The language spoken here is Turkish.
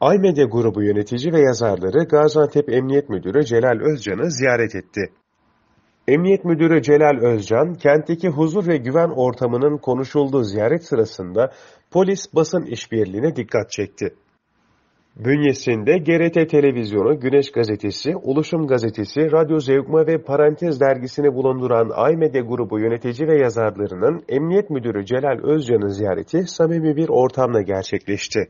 Ay Medya Grubu yönetici ve yazarları Gaziantep Emniyet Müdürü Celal Özcan'ı ziyaret etti. Emniyet Müdürü Celal Özcan, kentteki huzur ve güven ortamının konuşulduğu ziyaret sırasında polis basın işbirliğine dikkat çekti. Bünyesinde GRT Televizyonu, Güneş Gazetesi, Oluşum Gazetesi, Radyo Zevkma ve Parantez Dergisini bulunduran AYMEDE grubu yönetici ve yazarlarının Emniyet Müdürü Celal Özcan'ın ziyareti samimi bir ortamla gerçekleşti.